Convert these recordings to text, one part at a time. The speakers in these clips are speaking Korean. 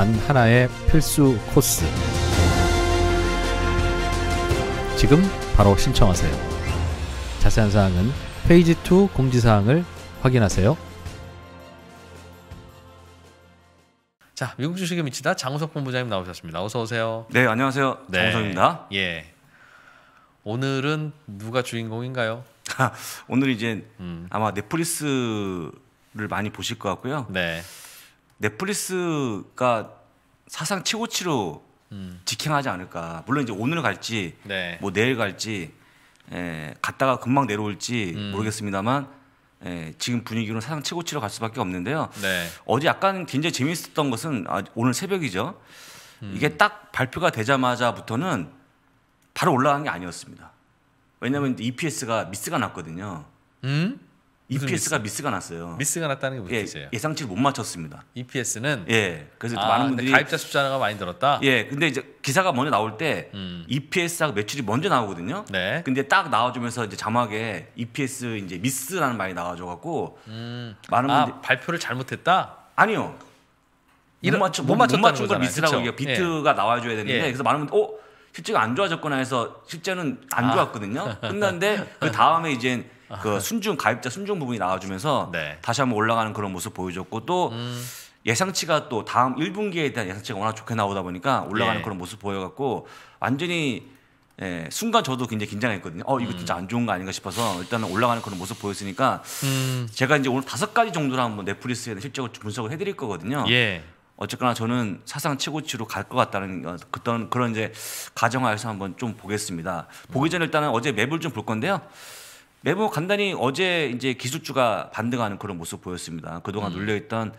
단 하나의 필수 코스. 지금 바로 신청하세요. 자세한 사항은 페이지 2 공지사항을 확인하세요. 자, 미국 주식에 미치다 장우석 본부장님 나오셨습니다. 어서 오세요. 네, 안녕하세요. 네. 장우석입니다. 예. 오늘은 누가 주인공인가요? 오늘 이제 음. 아마 넷플릭스를 많이 보실 것 같고요. 네. 넷플릭스가 사상 최고치로 음. 직행하지 않을까. 물론 이제 오늘 갈지, 네. 뭐 내일 갈지, 에, 예, 갔다가 금방 내려올지 음. 모르겠습니다만 에, 예, 지금 분위기로는 사상 최고치로 갈 수밖에 없는데요. 네. 어제 약간 굉장히 재미있었던 것은 아, 오늘 새벽이죠. 음. 이게 딱 발표가 되자마자부터는 바로 올라간 게 아니었습니다. 왜냐하면 EPS가 미스가 났거든요. 음? EPS가 미스? 가 났어요. 미스가 났다는 게 무슨 예, 뜻이에요? 예상치를 못 맞췄습니다. EPS는 예. 그래서 아, 많은 분들이 가입자 숫자가 많이 늘었다. 예. 근데 이제 기사가 먼저 나올 때 음. EPS하고 매출이 먼저 나오거든요. 네. 근데 딱 나와주면서 이제 자막에 EPS 이제 미스라는 말이 나와줘갖고 음. 많은 아, 분들이 발표를 잘못했다. 아니요. 이런, 못 맞춰 못, 못 맞춘 걸 미스라고 그렇 예. 비트가 예. 나와줘야 되는데 예. 그래서 많은 분들 어 실제가 안 좋아졌거나 해서 실제는 안 아. 좋았거든요. 끝났는데 그 다음에 이제 그 순중 가입자 순중 부분이 나와주면서 네. 다시 한번 올라가는 그런 모습 보여줬고 또 음. 예상치가 또 다음 1분기에 대한 예상치가 워낙 좋게 나오다 보니까 올라가는 예. 그런 모습 보여갖고 완전히 예, 순간 저도 굉장히 긴장했거든요. 어, 이거 음. 진짜 안 좋은 거 아닌가 싶어서 일단은 올라가는 그런 모습 보였으니까 음. 제가 이제 오늘 다섯 가지 정도로 한번 넷플릭스에 실적을 분석을 해드릴 거거든요. 예. 어쨌거나 저는 사상 최고치로 갈 것 같다는 어떤 그런 이제 가정하에서 한번 좀 보겠습니다. 보기 음. 전에 일단은 어제 맵을 좀 볼 건데요. 매부 간단히 어제 이제 기술주가 반등하는 그런 모습 보였습니다. 그동안 음. 눌려있던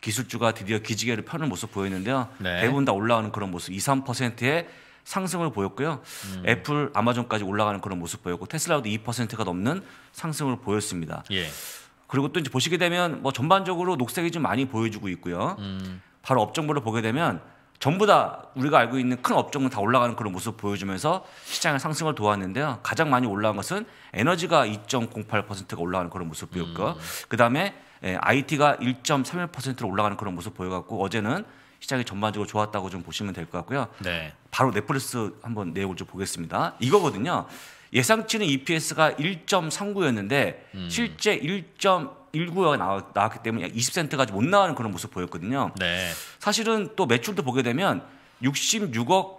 기술주가 드디어 기지개를 펴는 모습 보였는데요. 네. 대부분 다 올라오는 그런 모습, 2, 3%의 상승을 보였고요. 음. 애플, 아마존까지 올라가는 그런 모습 보였고 테슬라도 2%가 넘는 상승을 보였습니다. 예. 그리고 또 이제 보시게 되면 뭐 전반적으로 녹색이 좀 많이 보여주고 있고요. 음. 바로 업종별로 보게 되면 전부 다 우리가 알고 있는 큰 업종은 다 올라가는 그런 모습 보여주면서 시장의 상승을 도왔는데요. 가장 많이 올라간 것은 에너지가 2.08%가 올라가는 그런 모습 보였고, 음. 그 다음에 IT가 1.31%로 올라가는 그런 모습 보여갖고 어제는 시장이 전반적으로 좋았다고 좀 보시면 될 것 같고요. 네. 바로 넷플릭스 한번 내용을 좀 보겠습니다. 이거거든요. 예상치는 EPS가 1.39였는데 음. 실제 1. 1구가 나왔, 나왔기 때문에 20센트까지 못 나가는 그런 모습 보였거든요. 네. 사실은 또 매출도 보게 되면 66억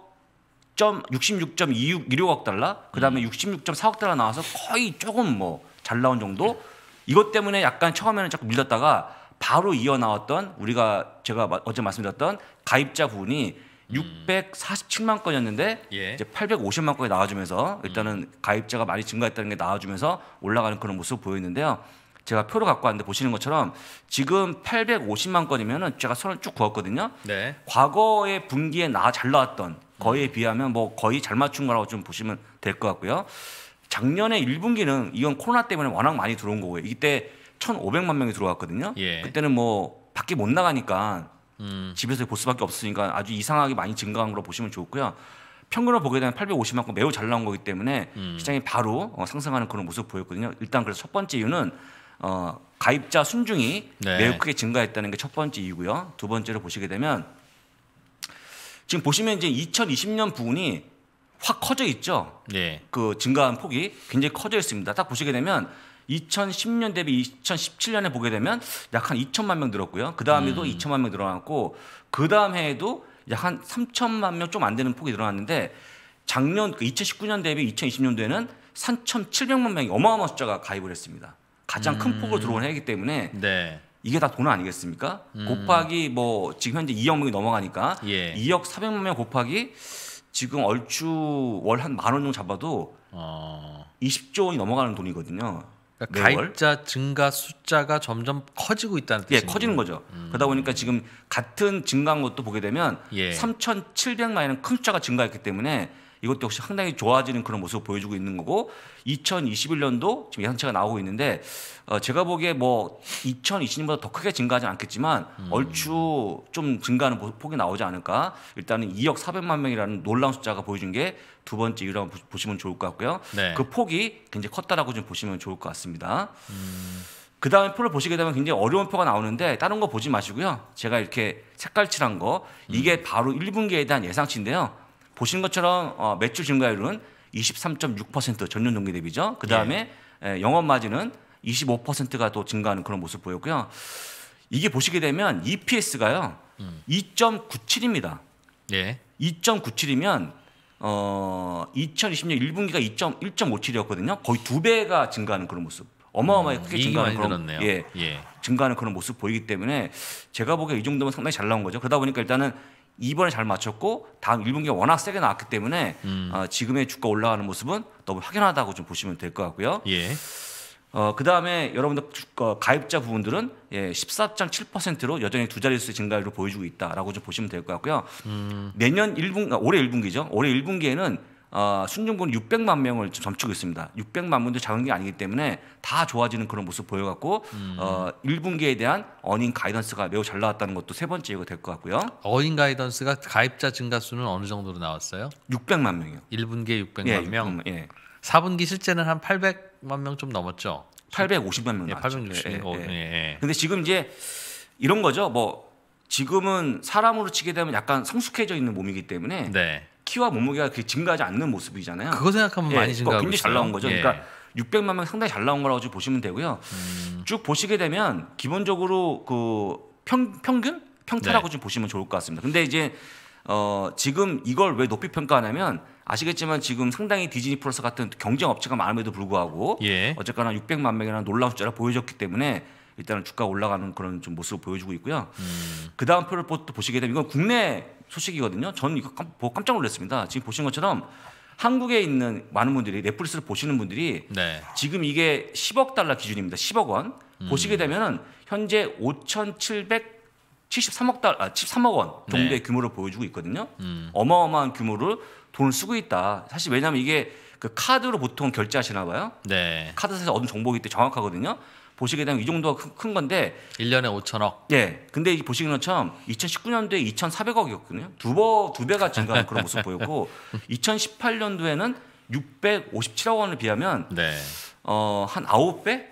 66.26.26억 달러, 그다음에 음. 66.4억 달러 나와서 거의 조금 뭐 잘 나온 정도. 이것 때문에 약간 처음에는 자꾸 밀렸다가 바로 이어 나왔던 우리가 제가 어제 말씀드렸던 가입자 부분이 음. 647만 건이었는데 예. 이제 850만 건이 나와주면서 일단은 음. 가입자가 많이 증가했다는 게 나와주면서 올라가는 그런 모습 을 보였는데요. 제가 표를 갖고 왔는데 보시는 것처럼 지금 850만 건이면은 제가 선을 쭉 그었거든요. 네. 과거의 분기에 나 잘 나왔던 음. 거에 음. 비하면 뭐 거의 잘 맞춘 거라고 좀 보시면 될 것 같고요. 작년에 1분기는 이건 코로나 때문에 워낙 많이 들어온 거고요. 이때 1,500만 명이 들어왔거든요. 예. 그때는 뭐 밖에 못 나가니까 음. 집에서 볼 수밖에 없으니까 아주 이상하게 많이 증가한 걸로 보시면 좋고요. 평균으로 보게 되면 850만 건 매우 잘 나온 거기 때문에 음. 시장이 바로 어, 상승하는 그런 모습 보였거든요. 일단 그래서 첫 번째 이유는 어, 가입자 순증이 네. 매우 크게 증가했다는 게 첫 번째 이유고요. 두 번째로 보시게 되면 지금 보시면 이제 2020년 부분이 확 커져 있죠. 네. 그 증가한 폭이 굉장히 커져 있습니다. 딱 보시게 되면 2010년 대비 2017년에 보게 되면 약 한 2천만 명 늘었고요. 그 다음에도 음. 2천만 명 늘어났고 그 다음 해에도 약 한 3천만 명 좀 안 되는 폭이 늘어났는데 작년 2019년 그 대비 2020년도에는 3,700만 명이 어마어마한 숫자가 가입을 했습니다. 가장 음. 큰 폭으로 음. 들어온 해이기 때문에 네. 이게 다 돈 아니겠습니까? 음. 곱하기 뭐 지금 현재 2억 명이 넘어가니까 예. 2억 400만 명 곱하기 지금 얼추 월 한 만 원 정도 잡아도 어. 20조 원이 넘어가는 돈이거든요. 그러니까 가입자 증가 숫자가 점점 커지고 있다는 뜻이죠. 예, 커지는 거죠. 음. 그러다 보니까 지금 같은 증가한 것도 보게 되면 예. 3 7 0 0만원라큰 숫자가 증가했기 때문에 이것도 역시 상당히 좋아지는 그런 모습을 보여주고 있는 거고 2021년도 지금 예상치가 나오고 있는데 어, 제가 보기에 뭐 2020년보다 더 크게 증가하지 않겠지만 음. 얼추 좀 증가하는 폭이 나오지 않을까 일단은 2억 400만 명이라는 놀라운 숫자가 보여준 게 두 번째 이유라고 보시면 좋을 것 같고요. 네. 그 폭이 굉장히 컸다라고 좀 보시면 좋을 것 같습니다. 음. 그 다음에 표를 보시게 되면 굉장히 어려운 표가 나오는데 다른 거 보지 마시고요. 제가 이렇게 색깔 칠한 거 음. 이게 음. 바로 1분기에 대한 예상치인데요. 보신 것처럼 어, 매출 증가율은 23.6% 전년 동기 대비죠. 그 다음에 예. 예. 영업 마진은 25%가 또 증가하는 그런 모습 보였고요. 이게 보시게 되면 EPS가요. 음. 2.97입니다. 예. 2.97이면 어 2020년 1분기가 2.1.57이었거든요. 거의 두 배가 증가하는 그런 모습. 어마어마하게 음, 크게 음, 증가하는 그런 들었네요. 예, 예. 증가하는 그런 모습 보이기 때문에 제가 보기에 이 정도면 상당히 잘 나온 거죠. 그러다 보니까 일단은 2번에 잘 맞췄고 다음 1분기가 워낙 세게 나왔기 때문에 음. 어, 지금의 주가 올라가는 모습은 너무 확연하다고 좀 보시면 될 것 같고요. 예. 어, 그 다음에 여러분들 어, 가입자 부분들은 예, 14.7%로 여전히 두 자릿수 의 증가율을 보여주고 있다라고 좀 보시면 될 것 같고요. 음. 내년 1분, 아, 올해 1분기죠. 올해 1분기에는 어, 순중본는 600만 명을 점치고 있습니다. 600만 분도 작은 게 아니기 때문에 다 좋아지는 그런 모습 보여갖고 어, 음. 어, 1분기에 대한 어닝 가이던스가 매우 잘 나왔다는 것도 세 번째 이거 될것 같고요. 어닝 가이던스가 가입자 증가 수는 어느 정도로 나왔어요? 600만 명이요. 1분기에 600만 예, 명. 예. 4분기 실제는 한 800만 명 좀 넘었죠. 850만 명. 예, 860. 예, 예, 예, 예. 근데 지금 이제 이런 거죠. 뭐 지금은 사람으로 치게 되면 약간 성숙해져 있는 몸이기 때문에 네. 키와 몸무게가 그렇게 증가하지 않는 모습이잖아요. 그거 생각하면 예, 많이 증가하고 굉장히 있어요. 잘 나온 거죠. 예. 그러니까 600만 명 상당히 잘 나온 거라고 보시면 되고요. 음. 쭉 보시게 되면 기본적으로 그 평, 평균 평타라고 네. 좀 보시면 좋을 것 같습니다. 근데 이제 어, 지금 이걸 왜 높이 평가하냐면 아시겠지만 지금 상당히 디즈니 플러스 같은 경쟁 업체가 많음에도 불구하고 예. 어쨌거나 600만 명이라는 놀라운 숫자를 보여줬기 때문에 일단은 주가 올라가는 그런 좀 모습을 보여주고 있고요. 음. 그 다음 표를 보시게 되면 이건 국내 소식이거든요. 저는 이거 깜짝 놀랐습니다. 지금 보신 것처럼 한국에 있는 많은 분들이 넷플릭스를 보시는 분들이 네. 지금 이게 10억 달러 기준입니다. 10억 원 음. 보시게 되면은 현재 5,773억 달러, 아, 13억 원 정도의 네. 규모를 보여주고 있거든요. 음. 어마어마한 규모를 돈을 쓰고 있다. 사실 왜냐하면 이게 그 카드로 보통 결제하시나 봐요. 네. 카드사에서 얻은 정보기 때문에 정확하거든요. 보시게 되면 이 정도가 큰 건데 1년에 5천억. 예. 근데 이 보시는 것처럼 2019년도에 2,400억이었거든요. 두번두 배가 증가한 그런 모습 보였고 2018년도에는 657억 원을 비하면 네. 어한 9배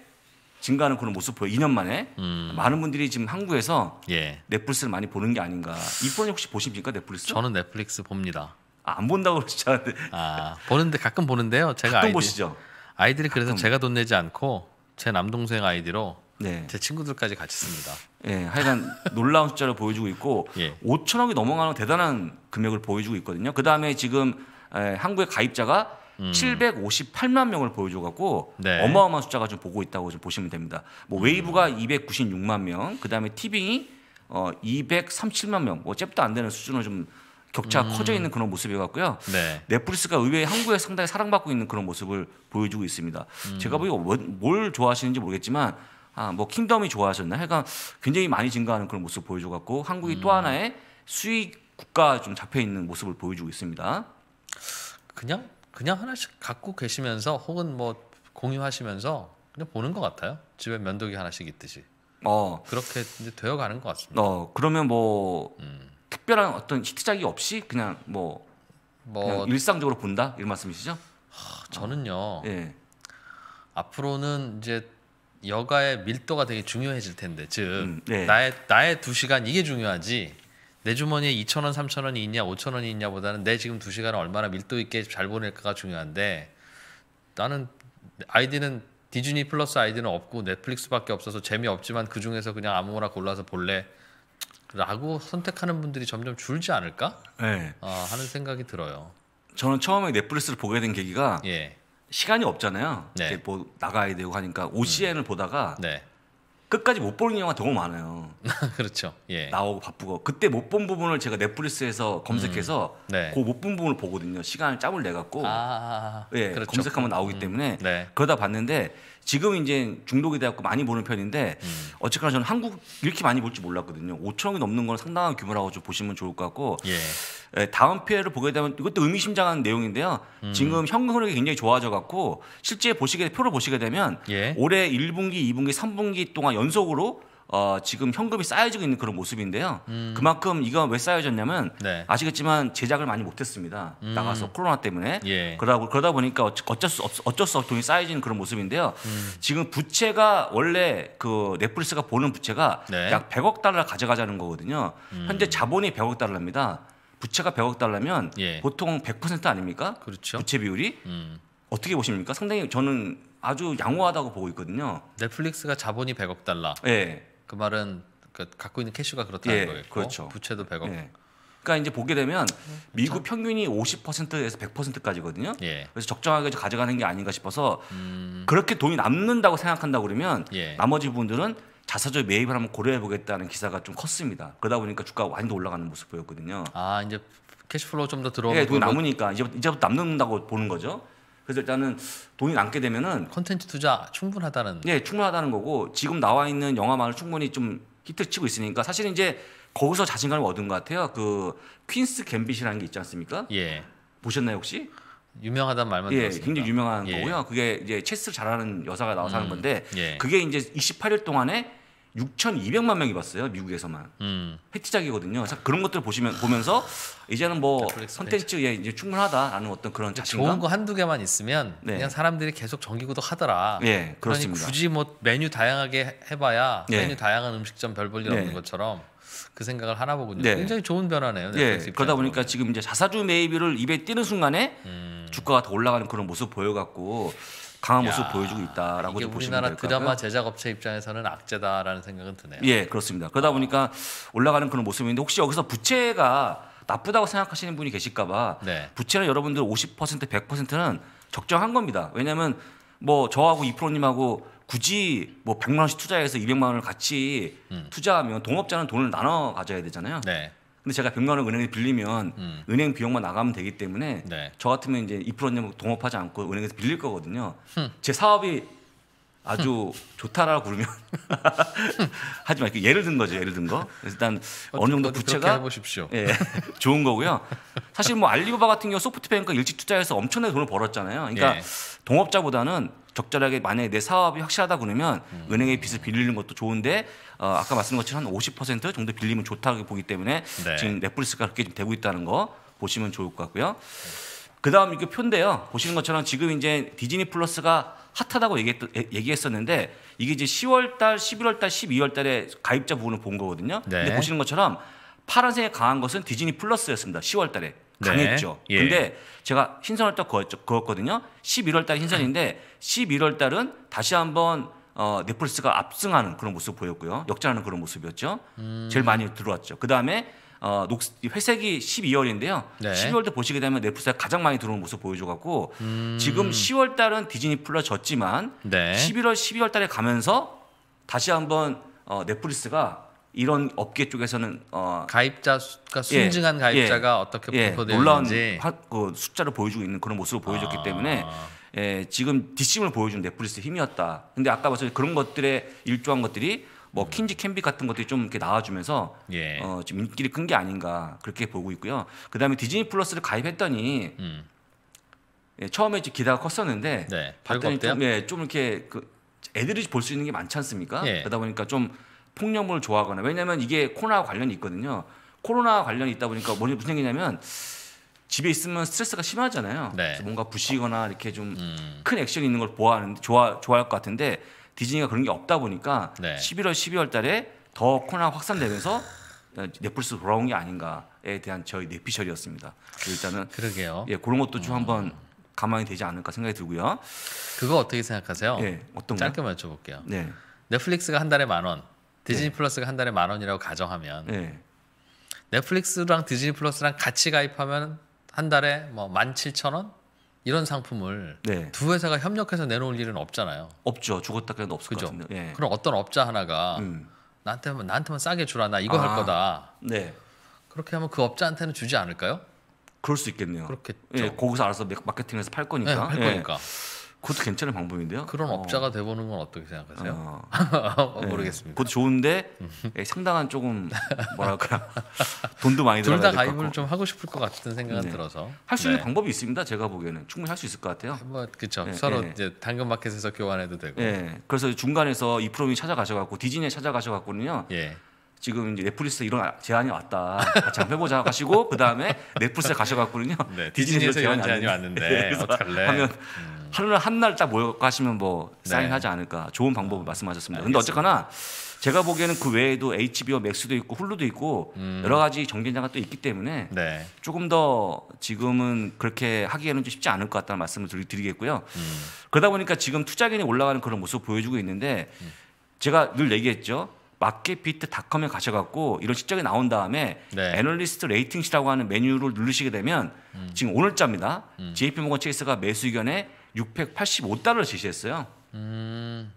증가하는 그런 모습 보여 2년 만에 음. 많은 분들이 지금 한국에서 예. 넷플릭스를 많이 보는 게 아닌가 이번에 혹시 보십니까 넷플릭스? 저는 넷플릭스 봅니다. 아, 안 본다고 그러시않아요아 보는데 가끔 보는데요. 제가 가끔 아이들, 보시죠. 아이들이 그래서 가끔. 제가 돈 내지 않고 제 남동생 아이디로 네. 제 친구들까지 같이 씁니다. 예, 하여간 놀라운 숫자를 보여주고 있고 예. 5천억이 넘어가는 대단한 금액을 보여주고 있거든요. 그 다음에 지금 에, 한국의 가입자가 음. 758만 명을 보여줘갖고 네. 어마어마한 숫자가 좀 보고 있다고 좀 보시면 됩니다. 뭐 웨이브가 음. 296만 명, 그 다음에 티빙이 어, 237만 명, 뭐 잽도 안 되는 수준으로 좀 격차가 음. 커져 있는 그런 모습이었고요. 네. 넷플릭스가 의외의 한국에 상당히 사랑받고 있는 그런 모습을 보여주고 있습니다. 음. 제가 보기에 뭘 좋아하시는지 모르겠지만 아, 뭐 킹덤이 좋아하셨나? 해가 굉장히 많이 증가하는 그런 모습 을 보여줘 갖고 한국이 음. 또 하나의 수익 국가 좀 잡혀 있는 모습을 보여주고 있습니다. 그냥 그냥 하나씩 갖고 계시면서 혹은 뭐 공유하시면서 그냥 보는 것 같아요. 집에 면도기 하나씩 있듯이. 어 그렇게 되어가는 것 같습니다. 어 그러면 뭐 음. 특별한 어떤 히트작이 없이 그냥 뭐, 뭐 그냥 일상적으로 본다 이런 말씀이시죠? 하, 저는요. 어, 예. 앞으로는 이제 여가의 밀도가 되게 중요해질 텐데, 즉 음, 네. 나의 나의 두 시간 이게 중요하지. 내 주머니에 2천 원, 3천 원이 있냐, 5천 원이 있냐보다는 내 지금 두 시간을 얼마나 밀도 있게 잘 보낼까가 중요한데 나는 아이디는 디즈니 플러스 아이디는 없고 넷플릭스밖에 없어서 재미 없지만 그 중에서 그냥 아무거나 골라서 볼래. 라고 선택하는 분들이 점점 줄지 않을까 네. 어, 하는 생각이 들어요. 저는 처음에 넷플릭스를 보게 된 계기가 예. 시간이 없잖아요. 네. 이제 뭐 나가야 되고 하니까 OCN을 음. 보다가 네. 끝까지 못 보는 영화 너무 많아요. 그렇죠. 예. 나오고 바쁘고 그때 못 본 부분을 제가 넷플릭스에서 검색해서 음. 네. 그못 본 부분을 보거든요. 시간을 짬을 내 갖고 아, 예, 그렇죠. 검색하면 나오기 음. 때문에 네. 그러다 봤는데 지금 이제 중독이 돼갖고 많이 보는 편인데 음. 어쨌거나 저는 한국 이렇게 많이 볼 줄 몰랐거든요. 5천 억이 넘는 건 상당한 규모라고 좀 보시면 좋을 것 같고 예. 예, 다음 피해를 보게 되면 이것도 의미심장한 내용인데요. 음. 지금 현금 흐름이 굉장히 좋아져갖고 실제 보시게 표를 보시게 되면 예. 올해 1분기, 2분기, 3분기 동안 연속으로 어, 지금 현금이 쌓여지고 있는 그런 모습인데요. 음. 그만큼 이거 왜 쌓여졌냐면 네. 아시겠지만 제작을 많이 못했습니다. 음. 나가서 코로나 때문에 예. 그러다 그러다 보니까 어쩔 수 없, 어쩔 수 없이 돈이 쌓여지는 그런 모습인데요. 음. 지금 부채가 원래 그 넷플릭스가 보는 부채가 네. 약 100억 달러 가져가자는 거거든요. 음. 현재 자본이 100억 달러입니다. 부채가 100억 달러면 예. 보통 100% 아닙니까? 그렇죠. 부채 비율이 음. 어떻게 보십니까? 상당히 저는 아주 양호하다고 보고 있거든요. 넷플릭스가 자본이 100억 달러. 예. 그 말은 그 갖고 있는 캐슈가 그렇다는 예, 거예요. 그렇죠. 부채도 100억. 예. 그러니까 이제 보게 되면 네, 그렇죠. 미국 평균이 50%에서 100%까지거든요. 예. 그래서 적정하게 가져가는 게 아닌가 싶어서 음... 그렇게 돈이 남는다고 생각한다 그러면 예. 나머지 분들은 자사주 매입을 한번 고려해 보겠다는 기사가 좀 컸습니다. 그러다 보니까 주가가 많이 더 올라가는 모습 보였거든요. 아 이제 캐시플로우 좀 더 들어오고 예, 돈이 남으니까 이제 이제부터 남는다고 보는 거죠. 그래서 일단은 돈이 남게 되면은 컨텐츠 투자 충분하다는 예, 충분하다는 거고 지금 나와 있는 영화만을 충분히 좀 히트를 치고 있으니까 사실 이제 거기서 자신감을 얻은 것 같아요. 그 퀸스 갬빗이라는 게 있지 않습니까? 예. 보셨나요, 혹시? 유명하다는 말만 예, 들었습니다. 굉장히 유명한 예. 거고요. 그게 이제 체스를 잘하는 여사가 나와서 음, 하는 건데 예. 그게 이제 28일 동안에 6,200만 명이 봤어요 미국에서만 음. 획기적이거든요. 그런 것들 을 보시면 보면서 이제는 뭐 컨텐츠에 뭐 예, 이제 충분하다라는 어떤 그런 그러니까 자신감 좋은 거 한두 개만 있으면 네. 그냥 사람들이 계속 정기구독 하더라. 네, 그렇습니다. 굳이 뭐 메뉴 다양하게 해봐야 네. 메뉴 다양한 음식점 별 볼일 없는 네. 것처럼 그 생각을 하나 보군요. 네. 굉장히 좋은 변화네요. 네. 그러다 보니까 지금 이제 자사주 매입을 입에 띄는 순간에 음. 주가가 더 올라가는 그런 모습 보여갖고 강한 모습 을 보여주고 있다라고 보시면 될것 요 우리나라 드라마 제작업체 입장에서는 악재다라는 생각은 드네요. 예, 그렇습니다. 그러다 아. 보니까 올라가는 그런 모습인데 혹시 여기서 부채가 나쁘다고 생각하시는 분이 계실까봐 네. 부채는 여러분들 50% 100%는 적정한 겁니다. 왜냐하면 뭐 저하고 이 프로님하고 굳이 뭐 100만 원씩 투자해서 200만 원을 같이 음. 투자하면 동업자는 돈을 나눠 가져야 되잖아요. 네. 근데 제가 100만 원 은행에 빌리면 음. 은행 비용만 나가면 되기 때문에 네. 저 같으면 이제 2% 정도 동업하지 않고 은행에서 빌릴 거거든요. 흠. 제 사업이 아주 좋다라고 부르면 하지만 그 예를 든 거죠 예를 든거 일단 어느 정도 부채가 예, 좋은 거고요 사실 뭐 알리바바 같은 경우 소프트뱅크 일찍 투자해서 엄청나게 돈을 벌었잖아요 그러니까 예. 동업자보다는 적절하게 만약에 내 사업이 확실하다 그러면 음. 은행에 빚을 빌리는 것도 좋은데 어, 아까 말씀드린 것처럼 한 50% 정도 빌리면 좋다고 보기 때문에 네. 지금 넷플릭스가 그렇게 좀 되고 있다는 거 보시면 좋을 것 같고요 그 다음 이게 표인데요 보시는 것처럼 지금 이제 디즈니 플러스가 핫하다고 얘기했, 었는데 이게 이제 10월 달, 11월 달, 12월 달에 가입자 부분을 본 거거든요. 네. 근데 보시는 것처럼 파란색에 강한 것은 디즈니 플러스였습니다. 10월 달에. 네. 강했죠. 네. 예. 근데 제가 흰선을 딱 그었거든요. 11월 달 흰선인데 11월 달은 다시 한번 어, 넷플릭스가 압승하는 그런 모습 보였고요. 역전하는 그런 모습이었죠. 음. 제일 많이 들어왔죠. 그 다음에 어, 녹, 회색이 12월인데요. 네. 12월 때 보시게 되면 넷플릭스에 가장 많이 들어오는 모습 보여줘갖고 음... 지금 10월 달은 디즈니 플러 졌지만 네. 11월, 12월 달에 가면서 다시 한번 어, 넷플릭스가 이런 업계 쪽에서는 어 가입자 수가 예. 순증한 예, 가입자가 예, 어떻게 분포되는지 예, 놀라운 그 숫자를 보여주고 있는 그런 모습을 보여줬기 아. 때문에 예, 지금 뒷심을 보여준 넷플릭스 힘이었다. 근데 아까 봤을 때 그런 것들에 일조한 것들이 뭐킨지캠비 음. 같은 것들이 좀 이렇게 나와주면서 예. 어, 지금 인기를 끈 게 아닌가 그렇게 보고 있고요. 그다음에 디즈니 플러스를 가입했더니 음. 예, 처음에 이제 기대가 컸었는데 네. 봤더니 좀, 예, 좀 이렇게 그 애들이 볼 수 있는 게 많지 않습니까? 예. 그러다 보니까 좀 폭력물을 좋아하거나 왜냐하면 이게 코로나 관련이 있거든요. 코로나 관련이 있다 보니까 뭐냐 무슨 얘기냐면 집에 있으면 스트레스가 심하잖아요. 네. 뭔가 부시거나 이렇게 좀큰 음. 액션이 있는 걸좋아하는 좋아 좋아할 것 같은데 디즈니가 그런 게 없다 보니까 네. 11월, 12월 달에 더 코로나 확산되면서 어, 넷플릭스 돌아온 게 아닌가에 대한 저희 내피셜이었습니다. 일단은 그러게요. 예, 그런 것도 좀 음. 한번 가만히 되지 않을까 생각이 들고요. 그거 어떻게 생각하세요? 예, 어떤 짧게 여쭤볼게요. 네. 넷플릭스가 한 달에 만 원, 디즈니 네. 플러스가 한 달에 만 원이라고 가정하면 네. 넷플릭스랑 디즈니 플러스랑 같이 가입하면 한 달에 뭐만 칠천 원 이런 상품을 네. 두 회사가 협력해서 내놓을 일은 없잖아요. 없죠. 죽었다까지는 없을 그죠? 것 같은데. 예. 그럼 어떤 업자 하나가 음. 나한테만 나한테만 싸게 주라 나 이거 아, 할 거다. 네. 그렇게 하면 그 업자한테는 주지 않을까요? 그럴 수 있겠네요. 그렇겠죠. 예, 거기서 알아서 마케팅에서 팔 거니까. 네, 팔 예. 거니까. 예. 그것도 괜찮은 방법인데요. 그런 어. 업자가 돼보는 건 어떻게 생각하세요? 어. 네. 모르겠습니다. 그것 좋은데 음. 예, 상당한 조금 뭐랄까 돈도 많이 들어둘다 가입을 좀 하고 싶을 것 같은 생각은 네. 들어서. 할 수 있는 네. 방법이 있습니다. 제가 보기에는 충분히 할 수 있을 것 같아요. 뭐 그렇죠. 네, 서로 네. 이제 당근마켓에서 교환해도 되고. 네. 그래서 중간에서 이프로이 찾아가셔갖고 디즈니에 찾아가셔갖고는요. 예. 지금 이제 넷플릭스 이런 제안이 왔다. 같이 한번 해보자 하시고 그 다음에 넷플릭스 가셔갖고는요. 네, 디즈니에서 이런 제안이 왔는데 네, 어떡래 하면 음. 하루는 한날 딱 모여 가시면 뭐 네. 사인하지 않을까 좋은 방법을 말씀하셨습니다. 근데 어쨌거나 제가 보기에는 그 외에도 HBO 맥스도 있고 훌루도 있고 음. 여러 가지 정기장가 또 있기 때문에 네. 조금 더 지금은 그렇게 하기에는 좀 쉽지 않을 것 같다는 말씀을 드리겠고요. 음. 그러다 보니까 지금 투자금이 올라가는 그런 모습 보여주고 있는데 음. 제가 늘 얘기했죠. 마켓비트닷컴에 가셔갖고 이런 실적이 나온 다음에 네. 애널리스트 레이팅시라고 하는 메뉴를 누르시게 되면 음. 지금 오늘자입니다. JP모건 음. 체이스가 매수 의견에 685달러를 제시했어요. 음.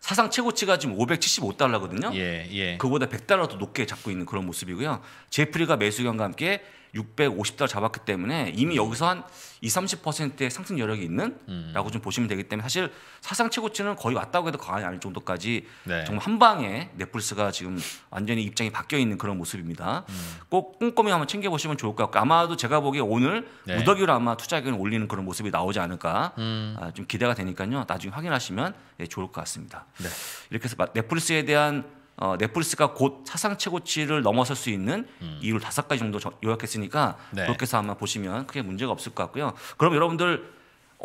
사상 최고치가 지금 575달러거든요. 예, 예. 그보다 100달러 더 높게 잡고 있는 그런 모습이고요. 제프리가 매수경과 함께 6 5 0달 잡았기 때문에 이미 여기서 한 20, 30%의 상승 여력이 있는 음. 라고 좀 보시면 되기 때문에 사실 사상 최고치는 거의 왔다고 해도 과언이 아닐 정도까지 네. 정말 한 방에 넷플스가 지금 완전히 입장이 바뀌어 있는 그런 모습입니다. 음. 꼭 꼼꼼히 한번 챙겨 보시면 좋을 것 같고 아마도 제가 보기에 오늘 네. 무더기로 아마 투자 의을 올리는 그런 모습이 나오지 않을까 음. 아, 좀 기대가 되니까요. 나중에 확인하시면 예, 좋을 것 같습니다. 네. 이렇게 해서 넷플스에 대한 어, 넷플릭스가 곧 사상 최고치를 넘어설 수 있는 음. 이유를 다섯 가지 정도 요약했으니까 네. 그렇게 해서 아마 보시면 크게 문제가 없을 것 같고요. 그럼 여러분들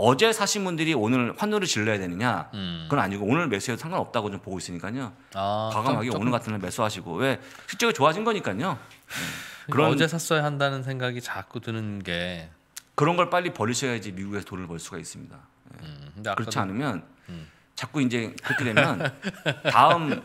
어제 사신 분들이 오늘 환율을 질러야 되느냐? 음. 그건 아니고 오늘 매수해도 상관없다고 좀 보고 있으니까요. 아, 과감하게 오늘 같은 날 매수하시고 왜 실적이 좋아진 거니까요. 네. 그러니까 그런 어제 샀어야 한다는 생각이 자꾸 드는 게 그런 걸 빨리 버리셔야지 미국에서 돈을 벌 수가 있습니다. 네. 음, 그렇지 않으면 음. 자꾸 이제 그렇게 되면 다음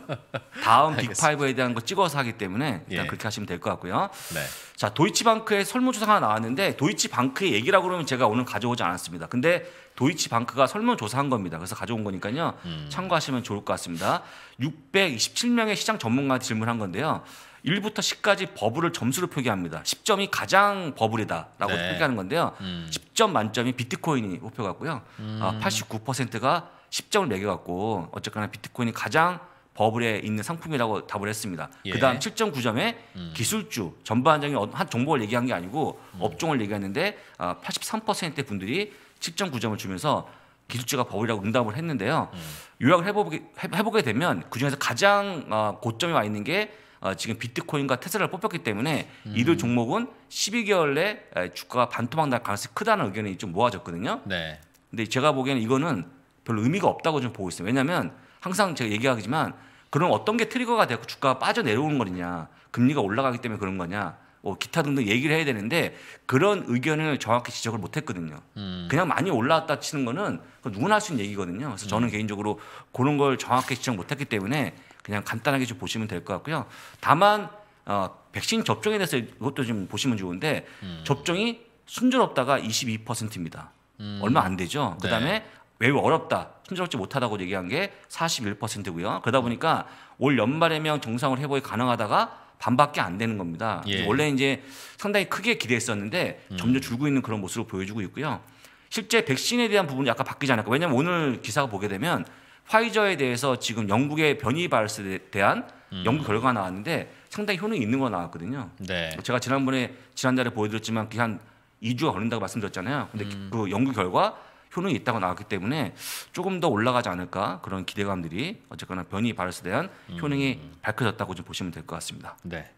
다음 빅파이브에 대한 거 찍어서 하기 때문에 일단 예. 그렇게 하시면 될 것 같고요. 네. 자, 도이치방크의 설문조사가 나왔는데 도이치방크의 얘기라고 그러면 제가 오늘 가져오지 않았습니다. 근데 도이치방크가 설문조사한 겁니다. 그래서 가져온 거니까요. 음. 참고하시면 좋을 것 같습니다. 627명의 시장 전문가 질문한 건데요. 1부터 10까지 버블을 점수로 표기합니다. 10점이 가장 버블이다라고 네. 표기하는 건데요. 음. 10점 만점이 비트코인이 뽑혀갔고요. 아, 음. 89%가 10점을 매겨갖고 어쨌거나 비트코인이 가장 버블에 있는 상품이라고 답을 했습니다. 예. 그다음 7.9점에 음. 기술주 전반적인 어, 한 종목을 얘기한 게 아니고 음. 업종을 얘기했는데 83%대 아, 분들이 7.9점을 주면서 기술주가 버블이라고 응답을 했는데요. 음. 요약을 해보게, 해보게 되면 그중에서 가장 어, 고점에 와 있는 게 어, 지금 비트코인과 테슬라를 뽑혔기 때문에 음. 이들 종목은 12개월 내 주가가 반토막 날 가능성이 크다는 의견이 좀 모아졌거든요. 네. 근데 제가 보기에는 이거는 별로 의미가 없다고 좀 보고 있어요. 왜냐하면 항상 제가 얘기하지만 기 그럼 어떤 게 트리거가 되고 주가가 빠져 내려오는 거냐, 금리가 올라가기 때문에 그런 거냐, 뭐 기타 등등 얘기를 해야 되는데 그런 의견을 정확히 지적을 못했거든요. 음. 그냥 많이 올라왔다 치는 거는 누구나 할 수 있는 얘기거든요. 그래서 저는 음. 개인적으로 그런 걸 정확히 지적 못했기 때문에 그냥 간단하게 좀 보시면 될 것 같고요. 다만 어, 백신 접종에 대해서 이것도 좀 보시면 좋은데 음. 접종이 순조롭다가 22%입니다. 음. 얼마 안 되죠. 그다음에 네. 매우 어렵다. 힘들었지 못하다고 얘기한 게 41%고요. 그러다 보니까 올 연말에면 정상을 회복이 가능하다가 반밖에 안 되는 겁니다. 예. 원래 이제 상당히 크게 기대했었는데 음. 점점 줄고 있는 그런 모습을 보여주고 있고요. 실제 백신에 대한 부분이 약간 바뀌지 않을까. 왜냐하면 오늘 기사가 보게 되면 화이저에 대해서 지금 영국의 변이 바이러스에 대한 음. 연구 결과가 나왔는데 상당히 효능이 있는 거 나왔거든요. 네. 제가 지난번에 지난달에 보여드렸지만 그게 한 2주가 걸린다고 말씀드렸잖아요. 근데 음. 그 연구 결과 효능이 있다고 나왔기 때문에 조금 더 올라가지 않을까 그런 기대감들이 어쨌거나 변이 바이러스에 대한 효능이 음. 밝혀졌다고 좀 보시면 될 것 같습니다. 네.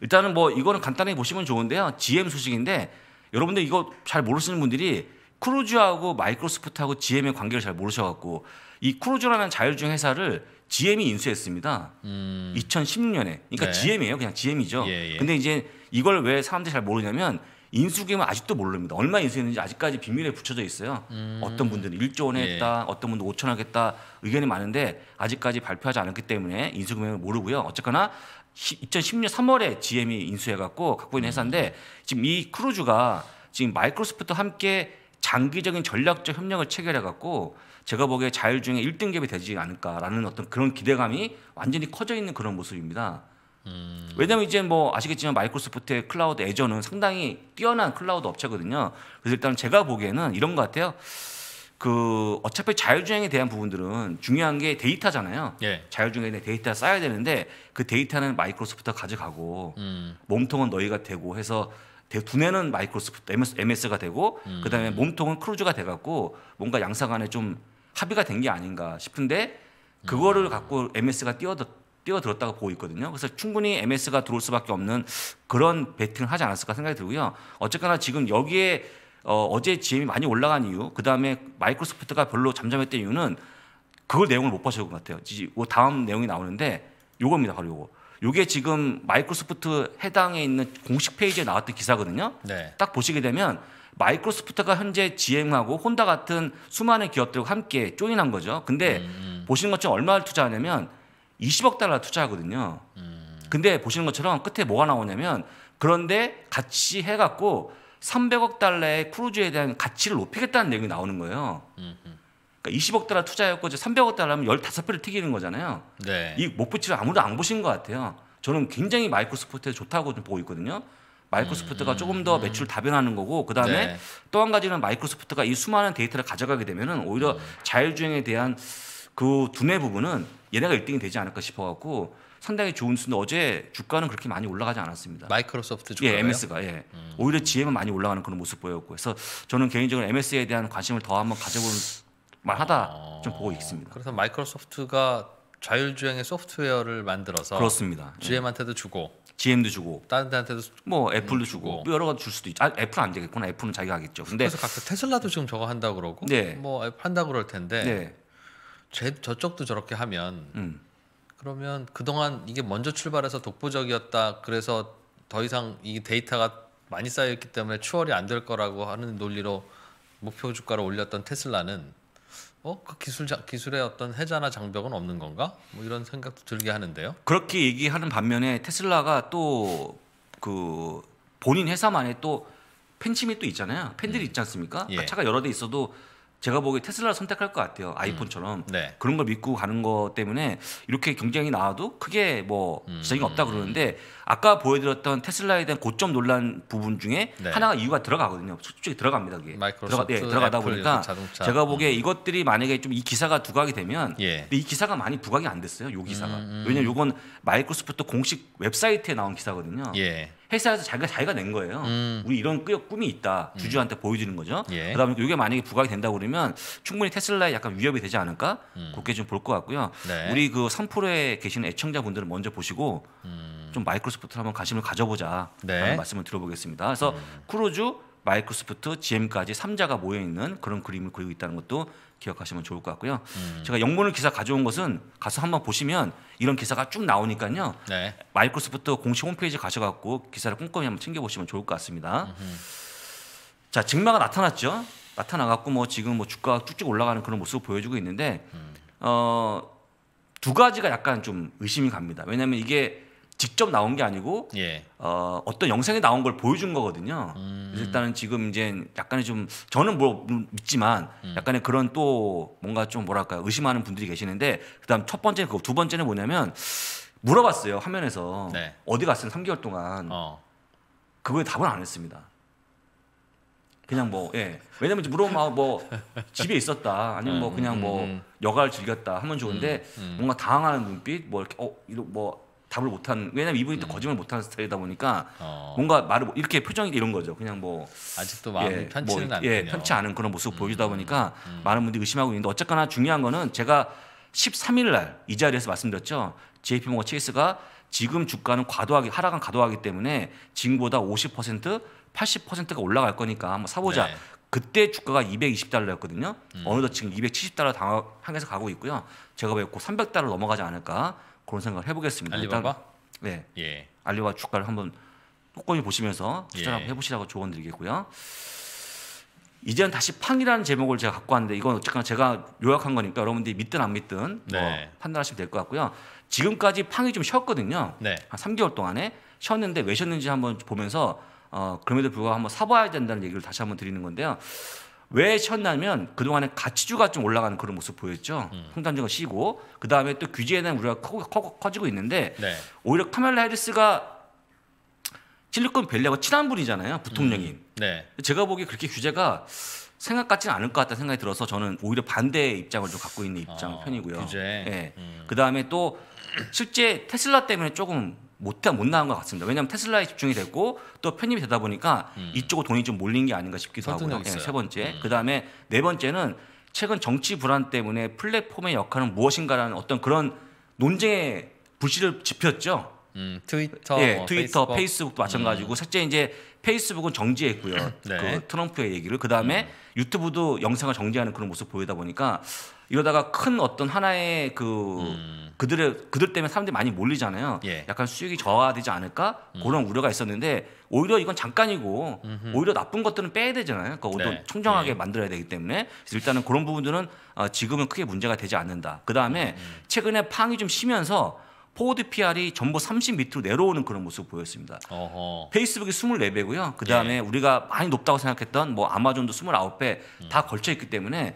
일단은 뭐 이거는 간단히 보시면 좋은데요. GM 소식인데 여러분들 이거 잘 모르시는 분들이 크루즈하고 마이크로소프트하고 GM의 관계를 잘 모르셔갖고 이 크루즈라는 자율주행 회사를 GM이 인수했습니다. 음. 2016년에. 그러니까 네. GM이에요. 그냥 GM이죠. 예, 예. 근데 이제 이걸 왜 사람들이 잘 모르냐면 인수금은 아직도 모릅니다. 얼마 인수했는지 아직까지 비밀에 붙여져 있어요. 음. 어떤 분들은 1조 원에 예. 했다, 어떤 분들 5천 원 하겠다 의견이 많은데 아직까지 발표하지 않았기 때문에 인수금액을 모르고요. 어쨌거나 2010년 3월에 GM이 인수해갖고 갖고 있는 음. 회사인데 지금 이 크루즈가 지금 마이크로소프트와 함께 장기적인 전략적 협력을 체결해갖고 제가 보기에 자율 중에 1등급이 되지 않을까라는 어떤 그런 기대감이 완전히 커져 있는 그런 모습입니다. 음. 왜냐면 이제 뭐 아시겠지만 마이크로소프트의 클라우드 애저는 상당히 뛰어난 클라우드 업체거든요. 그래서 일단 제가 보기에는 이런 것 같아요. 그 어차피 자율주행에 대한 부분들은 중요한 게 데이터잖아요. 예. 자율주행에 대한 데이터 쌓아야 되는데 그 데이터는 마이크로소프트가 가져가고 음. 몸통은 너희가 되고 해서 두뇌는 마이크로소프트 MS, 가 되고 음. 그다음에 몸통은 크루즈가 돼갖고 뭔가 양사간에 좀 합의가 된 게 아닌가 싶은데 그거를 음. 갖고 MS가 뛰어들 뛰어들었다고 보고 있거든요. 그래서 충분히 MS가 들어올 수밖에 없는 그런 배팅을 하지 않았을까 생각이 들고요. 어쨌거나 지금 여기에 어, 제 GM이 많이 올라간 이유, 그 다음에 마이크로소프트가 별로 잠잠했던 이유는 그 내용을 못 보셨던 것 같아요. 다음 내용이 나오는데 요겁니다. 바로 요거. 요게 지금 마이크로소프트 해당에 있는 공식 페이지에 나왔던 기사거든요. 네. 딱 보시게 되면 마이크로소프트가 현재 GM하고 혼다 같은 수많은 기업들과 함께 조인한 거죠. 근데 음, 음. 보시는 것처럼 얼마를 투자하냐면 20억 달러 투자하거든요. 음. 근데 보시는 것처럼 끝에 뭐가 나오냐면 그런데 같이 해갖고 300억 달러의 크루즈에 대한 가치를 높이겠다는 내용이 나오는 거예요. 그러니까 20억 달러 투자였고 이제 300억 달러면 15배를 튀기는 거잖아요. 네. 이 목표치를 아무도 안 보신 것 같아요. 저는 굉장히 마이크로소프트 에 좋다고 좀 보고 있거든요. 마이크로소프트가 음, 조금 더 음, 음. 매출 다변하는 거고 그다음에 네. 또한 가지는 마이크로소프트가 이 수많은 데이터를 가져가게 되면 오히려 음. 자율주행에 대한 그 두뇌 부분은 얘네가 1등이 되지 않을까 싶어갖고 상당히 좋은 수인데 어제 주가는 그렇게 많이 올라가지 않았습니다. 마이크로소프트 주가요? 예, MS가 예. 음. 오히려 GM은 많이 올라가는 그런 모습 보였고 그래서 저는 개인적으로 MS에 대한 관심을 더 한번 가져보는 하다 어... 아, 좀 보고 있습니다. 그래서 마이크로소프트가 자율주행의 소프트웨어를 만들어서 그렇습니다. GM한테도 예. 주고 GM도 주고 다른 데한테도 뭐 애플도 음, 주고, 주고. 뭐 여러 가지 줄 수도 있죠. 아, 애플안 되겠구나. 애플은 자기가 하겠죠. 근데 그래서 각자 테슬라도 지금 저거 한다 그러고 네. 뭐 한다 그럴 텐데 네. 제, 저쪽도 저렇게 하면 음. 그러면 그동안 이게 먼저 출발해서 독보적이었다. 그래서 더 이상 이 데이터가 많이 쌓여있기 때문에 추월이 안 될 거라고 하는 논리로 목표 주가를 올렸던 테슬라는 어 그 기술 자, 기술의 어떤 해자나 장벽은 없는 건가? 뭐 이런 생각도 들게 하는데요. 그렇게 얘기하는 반면에 테슬라가 또 그 본인 회사만의 또 팬심이 또 있잖아요. 팬들이 음. 있지 않습니까? 예. 그 차가 여러 대 있어도 제가 보기에 테슬라를 선택할 것 같아요. 아이폰처럼 음. 네. 그런 걸 믿고 가는 것 때문에 이렇게 경쟁이 나와도 크게 뭐 음. 지장이 없다 그러는데 아까 보여드렸던 테슬라에 대한 고점 논란 부분 중에 네. 하나가 이유가 들어가거든요. 솔직히 들어갑니다. 그게 들어가, 네, 들어가다 보니까 제가 보기에 음. 이것들이 만약에 좀 이 기사가 두각이 되면 예. 이 기사가 많이 부각이 안 됐어요. 요 기사가 음, 음. 왜냐면 요건 마이크로소프트 공식 웹사이트에 나온 기사거든요. 예. 회사에서 자기가 자기가 낸 거예요. 음. 우리 이런 꿈이 있다. 음. 주주한테 보여주는 거죠. 예. 그다음에까 이게 만약에 부각이 된다 그러면 충분히 테슬라에 약간 위협이 되지 않을까? 음. 그렇게 좀 볼 것 같고요. 네. 우리 그 3%에 계시는 애청자분들은 먼저 보시고 음. 좀 마이크로소프트를 한번 관심을 가져보자. 네. 라는 말씀을 들어보겠습니다. 그래서 음. 크루즈 마이크로소프트, GM까지 3자가 모여 있는 그런 그림을 그리고 있다는 것도 기억하시면 좋을 것 같고요. 음. 제가 영문을 기사 가져온 것은 가서 한번 보시면 이런 기사가 쭉 나오니까요. 네. 마이크로소프트 공식 홈페이지 가셔갖고 기사를 꼼꼼히 한번 챙겨보시면 좋을 것 같습니다. 음흠. 자, 증마가 나타났죠. 나타나갖고 뭐 지금 뭐 주가가 쭉쭉 올라가는 그런 모습을 보여주고 있는데 음. 어두 가지가 약간 좀 의심이 갑니다. 왜냐하면 이게 직접 나온 게 아니고 예. 어, 어떤 영상에 나온 걸 보여준 거거든요. 음. 일단은 지금 이제 약간의 좀 저는 뭐 믿지만 음. 약간의 그런 또 뭔가 좀뭐랄까 의심하는 분들이 계시는데 그다음 첫 번째 그거 두 번째는 뭐냐면 물어봤어요 화면에서 네. 어디 갔어요 3개월 동안 어. 그거에 답을 안 했습니다. 그냥 뭐 예. 왜냐면 물어보면 뭐, 뭐 집에 있었다 아니면 뭐 음, 그냥 음, 뭐 음, 여가를 즐겼다 하면 좋은데 뭔가 당황하는 눈빛 뭐 이렇게 어이뭐 답을 못한 왜냐면 이분이 또 음. 거짓말 못하는 스타일이다 보니까 어. 뭔가 말을 뭐 이렇게 표정이 이런 거죠. 그냥 뭐 아직도 마음이 예, 편치는 뭐, 않 예, 편치 않은 그런 모습 을 음, 보여주다 음, 보니까 많은 분들이 의심하고 있는데 어쨌거나 중요한 거는 제가 13일 날 이 자리에서 말씀드렸죠. JP모가 체이스가 지금 주가는 과도하게 하락은 과도하기 때문에 지금보다 50% 80%가 올라갈 거니까 한번 사보자. 네. 그때 주가가 220달러였거든요. 어느덧 지금 270달러 당황해서 가고 있고요. 제가 뵙고 300달러 넘어가지 않을까 그런 생각을 해보겠습니다. 알리바바? 일단, 네. 예. 알리바바 주가를 한번 꼼꼼히 보시면서 추천 를 예. 한번 해보시라고 조언드리겠고요. 이제는 다시 팡이라는 제목을 제가 갖고 왔는데 이건 어쨌거나 제가 요약한 거니까 여러분들이 믿든 안 믿든 뭐 네. 뭐 판단하시면 될 것 같고요. 지금까지 팡이 좀 쉬었거든요. 네. 한 3개월 동안에 쉬었는데 왜 쉬었는지 한번 보면서 어, 그럼에도 불구하고 한번 사봐야 된다는 얘기를 다시 한번 드리는 건데요. 왜 쉬었냐면 그동안에 가치주가 좀 올라가는 그런 모습 보였죠. 음. 성장주가 쉬고 그 다음에 또 규제에 대한 우려가 커, 커, 커지고 있는데 네. 오히려 카멜라 헤리스가 실리콘밸리하고 친한 분이잖아요. 부통령인. 음. 네. 제가 보기에 그렇게 규제가 생각 같지는 않을 것 같다는 생각이 들어서 저는 오히려 반대의 입장을 좀 갖고 있는 입장 어, 편이고요. 규제. 네. 음. 그 다음에 또 실제 테슬라 때문에 조금 못, 못 나온 것 같습니다. 왜냐하면 테슬라에 집중이 되고또 편입이 되다 보니까 음. 이쪽으로 돈이 좀 몰린 게 아닌가 싶기도 하고요. 네, 세 번째. 음. 그 다음에 네 번째는 최근 정치 불안 때문에 플랫폼의 역할은 무엇인가라는 어떤 그런 논쟁의 불씨를 지폈죠. 음, 트위터, 예, 뭐, 트위터, 페이스북. 페이스북도 음. 마찬가지고 음. 첫째 이제 페이스북은 정지했고요. 네. 그 트럼프의 얘기를 그 다음에 음. 유튜브도 영상을 정지하는 그런 모습 보이다 보니까 이러다가 큰 어떤 하나의 그 음. 그들의 그들 때문에 사람들이 많이 몰리잖아요. 예. 약간 수익이 저하되지 않을까 음. 그런 우려가 있었는데 오히려 이건 잠깐이고 음흠. 오히려 나쁜 것들은 빼야 되잖아요. 그러니까 네. 청정하게 네. 예. 만들어야 되기 때문에 일단은 그런 부분들은 어, 지금은 크게 문제가 되지 않는다. 그 다음에 음, 음. 최근에 팡이 좀 쉬면서 포워드 PR이 전부30 밑으로 내려오는 그런 모습 보였습니다. 어허. 페이스북이 24배고요. 그 다음에 예. 우리가 많이 높다고 생각했던 뭐 아마존도 29배 음. 다 걸쳐 있기 때문에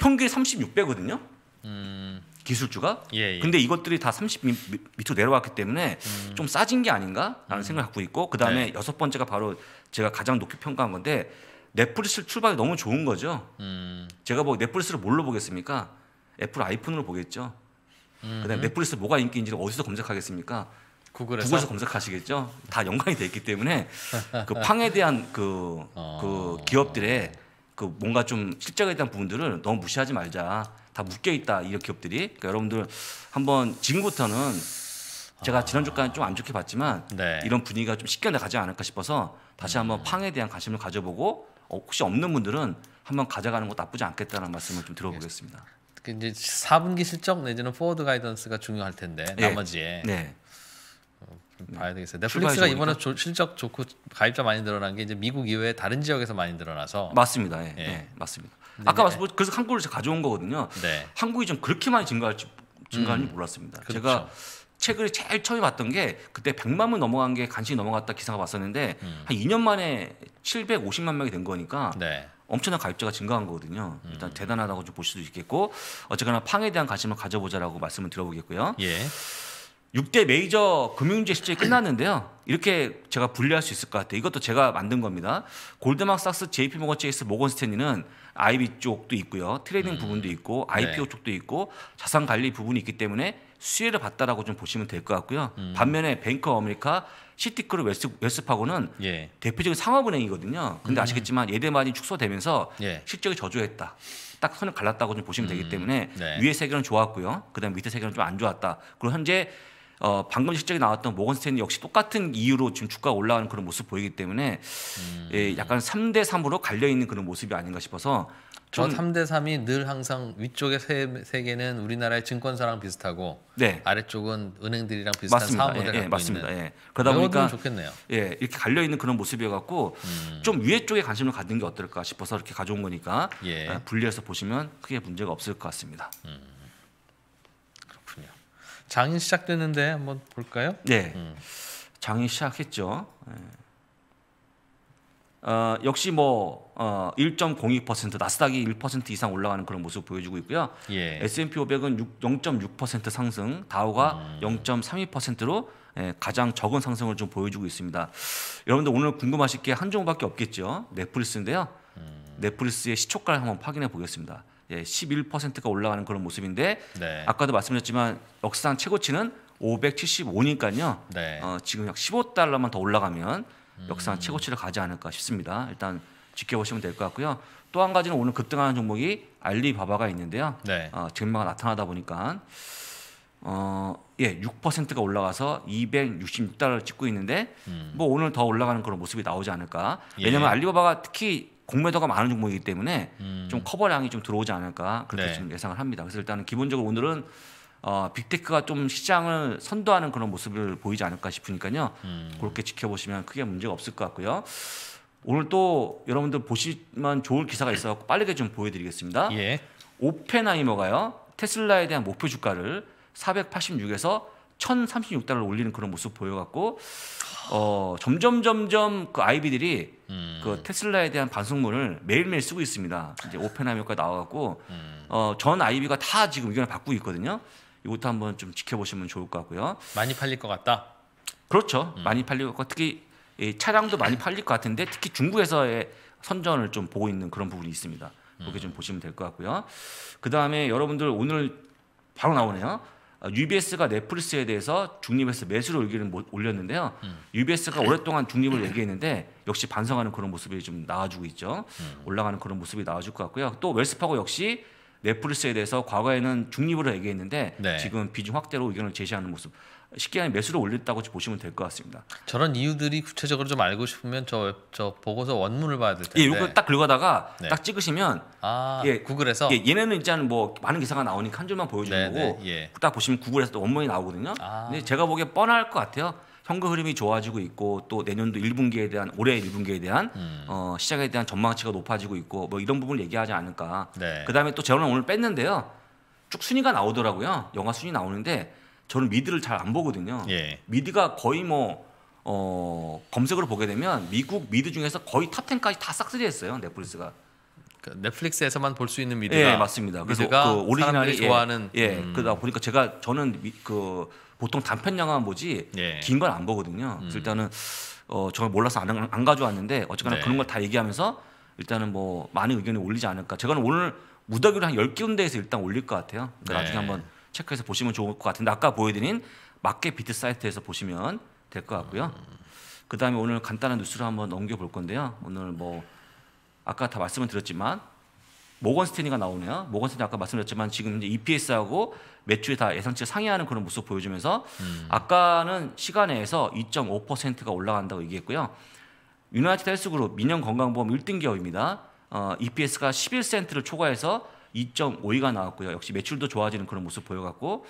평균 36배거든요. 음. 기술주가. 예, 예. 근데 이것들이 다 30미터 내려왔기 때문에 음. 좀 싸진 게 아닌가라는 음. 생각을 갖고 있고 그다음에 네. 여섯 번째가 바로 제가 가장 높게 평가한 건데 넷플릭스 출발이 너무 좋은 거죠. 음. 제가 뭐 넷플릭스를 뭘로 보겠습니까? 애플 아이폰으로 보겠죠. 그다음에 음. 넷플릭스 뭐가 인기인지 어디서 검색하겠습니까? 구글에서? 구글에서? 검색하시겠죠. 다 연관이 돼 있기 때문에 그 팡에 대한 그, 어... 그 기업들의 그 뭔가 좀 실적에 대한 부분들을 너무 무시하지 말자. 다 묶여 있다 이 기업들이. 그러니까 여러분들 한번 지금부터는 제가 아. 지난주까지 좀안 좋게 봤지만 네. 이런 분위기가 좀 쉽게 나가지 않을까 싶어서 다시 한번 팡에 음. 대한 관심을 가져보고 어, 혹시 없는 분들은 한번 가져가는 것도 나쁘지 않겠다는 말씀을 좀 들어보겠습니다. 그 이제 4분기 실적 내지는 포워드 가이던스가 중요할 텐데 예. 나머지에 네. 음. 봐야 되겠어요. 넷플릭스가 이번에 조, 실적 좋고 가입자 많이 늘어난 게 이제 미국 이외에 다른 지역에서 많이 늘어나서 맞습니다. 예, 예. 예 맞습니다. 아까 말씀 그래서 한국을 제가 가져온 거거든요. 네. 한국이 좀 그렇게 많이 증가할지 증가할지 음, 몰랐습니다. 그렇죠. 제가 책을 제일 처음에 봤던 게 그때 100만 명 넘어간 게 간신히 넘어갔다 기사가 봤었는데 음. 한 2년 만에 750만 명이 된 거니까 네. 엄청난 가입자가 증가한 거거든요. 일단 음. 대단하다고 좀볼수 있겠고 어쨌거나 팡에 대한 관심을 가져보자라고 말씀을 드려보겠고요. 예. 6대 메이저 금융제 시장이 끝났는데요. 이렇게 제가 분리할 수 있을 것 같아요. 이것도 제가 만든 겁니다. 골드만삭스, JP모건 체이스, 모건스탠리는 IB 쪽도 있고요. 트레이딩 음. 부분도 있고 IPO 네. 쪽도 있고 자산 관리 부분이 있기 때문에 수혜를 받다라고 좀 보시면 될 것 같고요. 음. 반면에 뱅크 아메리카, 시티크루 웨스, 웨스파고는 예. 대표적인 상업은행이거든요. 근데 음. 아시겠지만 예대만이 축소되면서 예. 실적이 저조했다. 딱 선을 갈랐다고 좀 보시면 되기 음. 때문에 네. 위에 세 개는 좋았고요. 그다음 밑에 세 개는 좀 안 좋았다. 그리고 현재 어, 방금 실적이 나왔던 모건스탠리 역시 똑같은 이유로 지금 주가가 올라가는 그런 모습 보이기 때문에 음. 예, 약간 3대 3으로 갈려 있는 그런 모습이 아닌가 싶어서 저 3대 3이 늘 항상 위쪽에 세, 개는 우리나라의 증권사랑 비슷하고 네. 아래쪽은 은행들이랑 비슷한 맞습니다. 사업 모델 예, 예, 갖고 맞습니다. 있는. 예. 그러다 보니까 좋겠네요. 예, 이렇게 갈려 있는 그런 모습이어 갖고 음. 좀 위에 쪽에 관심을 갖는 게 어떨까 싶어서 이렇게 가져온 거니까 예. 예 분리해서 보시면 크게 문제가 없을 것 같습니다. 음. 장인 시작됐는데 한번 볼까요? 네. 음. 장인 시작했죠. 예. 어, 역시 뭐 어, 1.02% 나스닥이 1% 이상 올라가는 그런 모습 보여주고 있고요. 예. S&P 500은 0.6% 상승, 다우가 음. 0.32%로 예, 가장 적은 상승을 좀 보여주고 있습니다. 여러분들 오늘 궁금하실 게 한 종밖에 없겠죠. 넷플릭스인데요. 음. 넷플릭스의 시초가를 한번 확인해 보겠습니다. 예, 11%가 올라가는 그런 모습인데 네. 아까도 말씀드렸지만 역사상 최고치는 575니까요. 네. 어, 지금 약 15달러만 더 올라가면 음. 역사상 음. 최고치를 가지 않을까 싶습니다. 일단 지켜보시면 될 것 같고요. 또 한 가지는 오늘 급등하는 종목이 알리바바가 있는데요. 네. 어, 증마가 나타나다 보니까 어, 예, 6%가 올라가서 2 6 0달러 찍고 있는데 음. 뭐 오늘 더 올라가는 그런 모습이 나오지 않을까. 왜냐하면 예. 알리바바가 특히 공매도가 많은 종목이기 때문에 음. 좀 커버량이 좀 들어오지 않을까 그렇게 네. 좀 예상을 합니다. 그래서 일단은 기본적으로 오늘은 어, 빅테크가 좀 시장을 선도하는 그런 모습을 보이지 않을까 싶으니까요. 음. 그렇게 지켜보시면 크게 문제가 없을 것 같고요. 오늘 또 여러분들 보시면 좋을 기사가 있어 서 빠르게 좀 보여드리겠습니다. 예. 오펜하이머가요 테슬라에 대한 목표 주가를 486에서 1036달러 올리는 그런 모습 보여갖고 어, 점점 점점 그 아이비들이 음. 그 테슬라에 대한 반성문을 매일매일 쓰고 있습니다. 이제 오펜하이머가 나와갖고 음. 어, 전 아이비가 다 지금 의견을 바꾸고 있거든요. 이것도 한번 좀 지켜보시면 좋을 것 같고요. 많이 팔릴 것 같다. 그렇죠. 음. 많이 팔릴 것 같고 특히 이 차량도 많이 팔릴 것 같은데 특히 중국에서의 선전을 좀 보고 있는 그런 부분이 있습니다. 그렇게 음. 좀 보시면 될 것 같고요. 그 다음에 여러분들 오늘 바로 나오네요. UBS가 아, 넷플릭스에 대해서 중립에서 매수를 의견을 올렸는데요. 음. UBS가 오랫동안 중립을 얘기했는데 역시 반성하는 그런 모습이 좀 나와주고 있죠. 음. 올라가는 그런 모습이 나와줄 것 같고요. 또 웰스파고 역시 넷플릭스에 대해서 과거에는 중립으로 얘기했는데 네. 지금 비중 확대로 의견을 제시하는 모습. 식기간에 매수를 올렸다고 보시면 될 것 같습니다. 저런 이유들이 구체적으로 좀 알고 싶으면 저, 저 보고서 원문을 봐야 될 예, 텐데. 예, 이거 딱 긁어다가 네. 딱 찍으시면 아, 예, 구글에서 예, 얘네는 일단 뭐 많은 기사가 나오니까 한 줄만 보여주는 네네, 네, 거고 예. 딱 보시면 구글에서 또 원문이 나오거든요. 아. 근데 제가 보기에 뻔할 것 같아요. 현금 흐름이 좋아지고 있고 또 내년도 1분기에 대한 올해 1분기에 대한 음. 어, 시장에 대한 전망치가 높아지고 있고 뭐 이런 부분을 얘기하지 않을까. 네. 그다음에 또재원 오늘 뺐는데요. 쭉 순위가 나오더라고요. 영화 순위 나오는데 저는 미드를 잘 안 보거든요. 예. 미드가 거의 뭐 어, 검색으로 보게 되면 미국 미드 중에서 거의 탑10까지 다 싹쓸이했어요. 넷플릭스가. 그 넷플릭스에서만 볼 수 있는 미드가 예, 맞습니다. 그래서 그 오리지널이 예, 좋아하는 예, 예. 음. 그러다 보니까 제가 저는 미, 그 보통 단편 영화만 보지 예. 긴건 안 보거든요. 그래서 음. 일단은 어, 저걸 몰라서 안, 안 가져왔는데 어쨌거나 네. 그런 걸 다 얘기하면서 일단은 뭐 많은 의견이 올리지 않을까. 제가 오늘 무더기로 한열 군데에서 일단 올릴 것 같아요. 그 네. 나중에 한번 체크해서 보시면 좋을 것 같은데 아까 보여드린 마켓 비트 사이트에서 보시면 될 것 같고요. 그 다음에 오늘 간단한 뉴스를 한번 넘겨볼 건데요. 오늘 뭐 아까 다 말씀을 드렸지만 모건 스탠리가 나오네요. 모건 스탠리 아까 말씀드렸지만 지금 이제 EPS하고 매출이 다 예상치가 상회하는 그런 모습 보여주면서 음. 아까는 시간에서 2.5%가 올라간다고 얘기했고요. 유나이티드 헬스그룹 민영 건강보험 1등 기업입니다. 어, EPS가 11센트를 초과해서 2.52가 나왔고요. 역시 매출도 좋아지는 그런 모습 보여갖고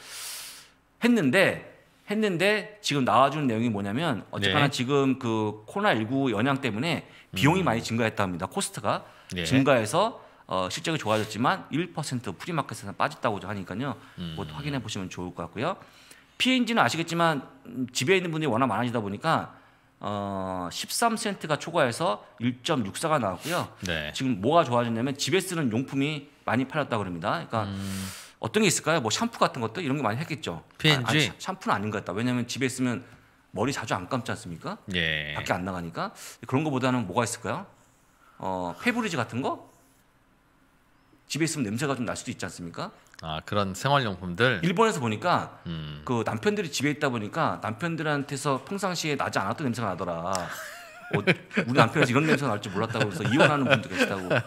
했는데 했는데 지금 나와주는 내용이 뭐냐면 어쨌거나 네. 지금 그 코로나 19연향 때문에 비용이 음. 많이 증가했다 합니다. 코스트가 네. 증가해서 어, 실적이 좋아졌지만 1% 프리마켓에서 빠졌다고 하니까요. 음. 그 확인해 보시면 좋을 것 같고요. P&G는 아시겠지만 집에 있는 분들이 워낙 많아지다 보니까 어, 13센트가 초과해서 1.64가 나왔고요. 네. 지금 뭐가 좋아졌냐면 집에 쓰는 용품이 많이 팔렸다고 그럽니다. 그러니까 음. 어떤 게 있을까요? 뭐 샴푸 같은 것도 이런 게 많이 했겠죠. PNG. 아, 아니, 샴푸는 아닌 것 같다. 왜냐하면 집에 있으면 머리 자주 안 감지 않습니까? 예. 밖에 안 나가니까 그런 것보다는 뭐가 있을까요? 어, 페브리즈 같은 거? 집에 있으면 냄새가 좀 날 수도 있지 않습니까? 아 그런 생활용품들 일본에서 보니까 음. 그 남편들이 집에 있다 보니까 남편들한테서 평상시에 나지 않았던 냄새가 나더라. 어, 우리 남편에 이런 냄새가 날줄 몰랐다고 그서 이혼하는 분도 계시다고. 아,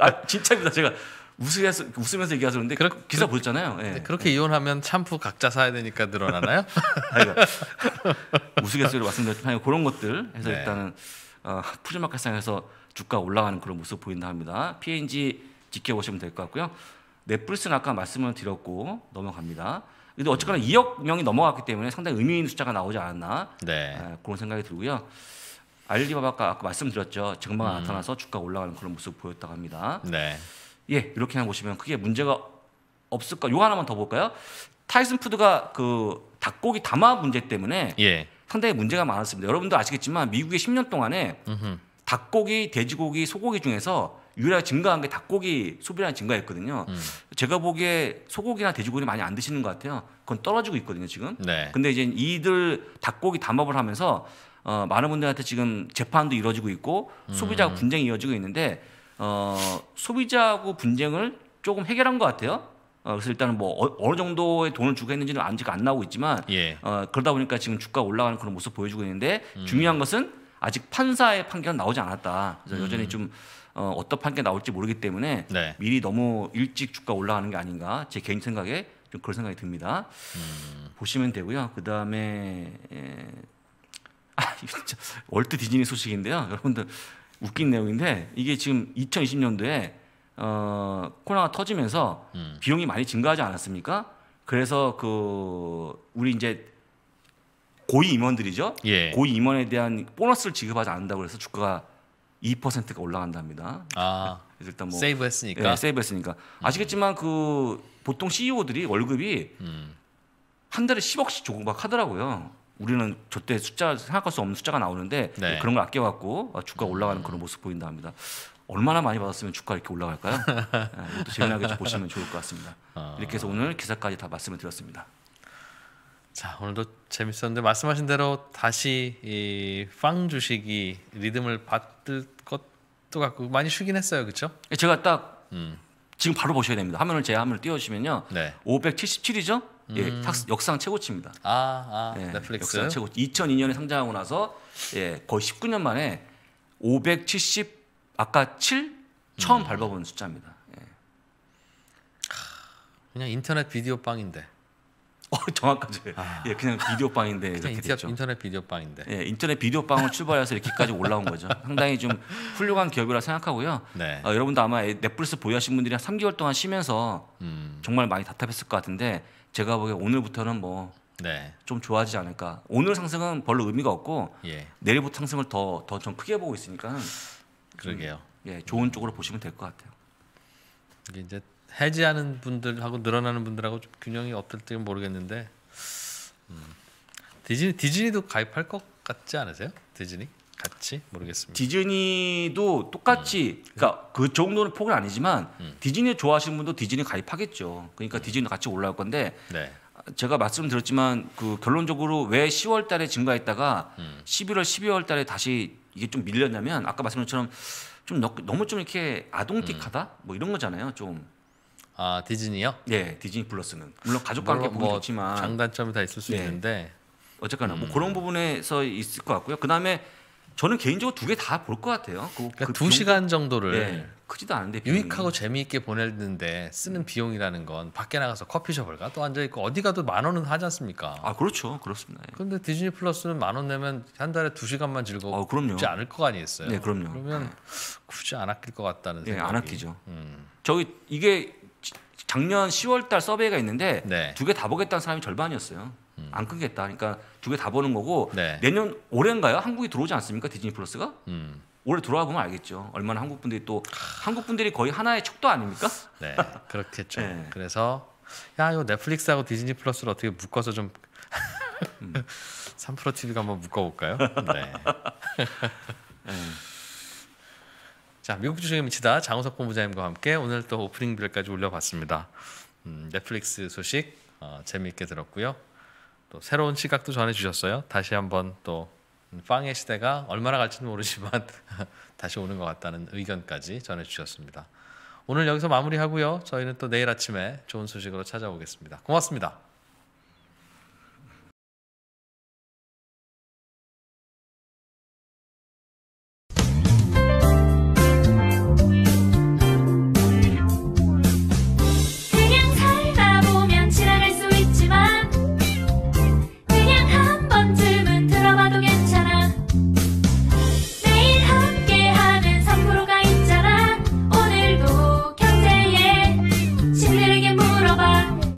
아 진짜입니다. 제가 웃으면서, 웃으면서 얘기하서 그데 그렇, 기사 그렇, 보셨잖아요. 예. 네. 그렇게 네. 이혼하면 샴푸 각자 사야 되니까 늘어나나요? 우스갯소리로 말씀드렸지만 그런 것들 해서 네. 일단은 어, 푸주마켓상에서 주가 올라가는 그런 모습 보인다 합니다. P&G 지켜보시면 될 것 같고요. 넷플릭스는 아까 말씀을 드렸고 넘어갑니다. 근데 어쨌거나 2억 명이 넘어갔기 때문에 상당히 의미 있는 숫자가 나오지 않았나 네. 아, 그런 생각이 들고요. 알리바바가 아까 말씀드렸죠. 정방가 음. 나타나서 주가 올라가는 그런 모습 보였다고 합니다. 네. 예, 이렇게 보시면 크게 문제가 없을까? 요 하나만 더 볼까요? 타이슨 푸드가 그 닭고기 담화 문제 때문에 예. 상당히 문제가 많았습니다. 여러분도 아시겠지만 미국의 10년 동안에 음흠. 닭고기, 돼지고기, 소고기 중에서 유일하게 증가한 게 닭고기 소비량이 증가했거든요. 음. 제가 보기에 소고기나 돼지고기 많이 안 드시는 것 같아요. 그건 떨어지고 있거든요, 지금. 네. 근데 이제 이들 닭고기 담합을 하면서 어, 많은 분들한테 지금 재판도 이루어지고 있고 소비자 음. 분쟁이 이어지고 있는데 어, 소비자하고 분쟁을 조금 해결한 것 같아요. 어, 그래서 일단은 뭐 어, 느 정도의 돈을 주고 했는지는 아직 안 나오고 있지만 예. 어, 그러다 보니까 지금 주가 올라가는 그런 모습 보여주고 있는데 음. 중요한 것은 아직 판사의 판결은 나오지 않았다. 그래서 음. 여전히 좀 어, 어떤 판가 나올지 모르기 때문에 네. 미리 너무 일찍 주가 올라가는 게 아닌가 제 개인 생각에 좀 그런 생각이 듭니다. 음. 보시면 되고요. 그 다음에 에... 예. 아, 진짜 월트 디즈니 소식인데요. 여러분들 웃긴 내용인데 이게 지금 2020년도에 어, 코로나가 터지면서 음. 비용이 많이 증가하지 않았습니까? 그래서 그 우리 이제 고위 임원들이죠. 예. 고위 임원에 대한 보너스를 지급하지 않는다고 해서 주가가 2%가 올라간답니다. 아, 일단 뭐 세이브했으니까. 예, 세이브했으니까. 음. 아시겠지만 그 보통 CEO들이 월급이 음. 한 달에 10억씩 조금박하더라고요. 우리는 저때 숫자 생각할 수 없는 숫자가 나오는데 네. 그런 걸 아껴갖고 아, 주가 음. 올라가는 그런 모습 보인다 합니다. 얼마나 많이 받았으면 주가 이렇게 올라갈까요? 예, 이것도 재미나게 보시면 좋을 것 같습니다. 아. 이렇게 해서 오늘 기사까지 다 말씀을 드렸습니다. 자 오늘도 재밌었는데 말씀하신 대로 다시 이 팡 주식이 리듬을 받을 것도 같고 많이 쉬긴 했어요, 그렇죠? 제가 딱 음. 지금 바로 보셔야 됩니다. 화면을 제 화면을 띄워주시면요, 네. 577이죠? 예, 음. 예, 역상 최고치입니다. 아, 아 예, 넷플릭스 역상 최고. 2002년에 상장하고 나서 예, 거의 19년 만에 570 아까 7 처음 음. 밟아보는 숫자입니다. 예. 그냥 인터넷 비디오 빵인데. 어, 정확하죠. 아. 예, 그냥 비디오 빵인데 그냥 이렇게 됐죠. 인터넷 비디오 빵인데. 예, 인터넷 비디오 빵을 출발해서 이렇게까지 올라온 거죠. 상당히 좀 훌륭한 기업이라 생각하고요. 네. 어, 여러분도 아마 넷플릭스 보유하신 분들이 한 3개월 동안 쉬면서 음. 정말 많이 답답했을 것 같은데 제가 보기에 오늘부터는 뭐좀 네. 좋아지지 않을까. 오늘 상승은 별로 의미가 없고 예. 내일부터 상승을 더 더 좀 크게 보고 있으니까. 그러게요. 음, 예, 좋은 쪽으로 보시면 될 것 같아요. 이게 이제 해지하는 분들하고 늘어나는 분들하고 좀 균형이 어떨지 모르겠는데 음. 디즈니 디즈니도 가입할 것 같지 않으세요? 디즈니 같이 모르겠습니다. 디즈니도 똑같이 음. 그러니까 그 정도는 폭은 아니지만 음. 디즈니 좋아하시는 분도 디즈니 가입하겠죠. 그러니까 음. 디즈니 도 같이 올라올 건데 네. 제가 말씀드렸지만 그 결론적으로 왜 10월 달에 증가했다가 음. 11월 12월 달에 다시 이게 좀 밀렸냐면 아까 말씀드린 것처럼 좀 너무 좀 이렇게 아동틱하다 음. 뭐 이런 거잖아요. 좀아 디즈니요? 예, 디즈니 플러스는 물론 가족 관계 께 보기 뭐 좋지만 장단점이 다 있을 수 예. 있는데 어쨌거나 뭐 음. 뭐 그런 부분에서 있을 것 같고요. 그 다음에 저는 개인적으로 두 개 다 볼 것 같아요. 그, 그러니까 그두 비용... 시간 정도를 예, 크지도 않은데 비용이. 유익하고 재미있게 보냈는데 쓰는 비용이라는 건 밖에 나가서 커피숍을 가 또 앉아 있고 어디 가도 만 원은 하지 않습니까? 아 그렇죠, 그렇습니다. 예. 근데 디즈니 플러스는 만 원 내면 한 달에 두 시간만 즐거우지 어, 않을 거 아니겠어요? 네, 그럼요. 그러면 네. 굳이 안 아낄 것 같다는 네, 생각이. 예, 안 아끼죠. 음. 저기 이게 작년 10월달 서베이가 있는데 네. 두개 다 보겠다는 사람이 절반이었어요. 음. 안 끊겠다. 그러니까 두 개 다 보는 거고 네. 내년 올해인가요? 한국이 들어오지 않습니까? 디즈니 플러스가? 음. 올해 돌아와 보면 알겠죠. 얼마나 한국 분들이 또 한국 분들이 거의 하나의 척도 아닙니까? 네, 그렇겠죠. 네. 그래서 야, 이거 넷플릭스하고 디즈니 플러스를 어떻게 묶어서 좀 음. 삼프로 TV가 한번 묶어볼까요? 네. 네. 자, 미국 주식에 미치다 장우석 본부장님과 함께 오늘 또 오프닝 빌까지 올려봤습니다. 음, 넷플릭스 소식 어, 재미있게 들었고요. 또 새로운 시각도 전해주셨어요. 다시 한번 또 빵의 시대가 얼마나 갈지는 모르지만 다시 오는 것 같다는 의견까지 전해주셨습니다. 오늘 여기서 마무리하고요. 저희는 또 내일 아침에 좋은 소식으로 찾아오겠습니다. 고맙습니다.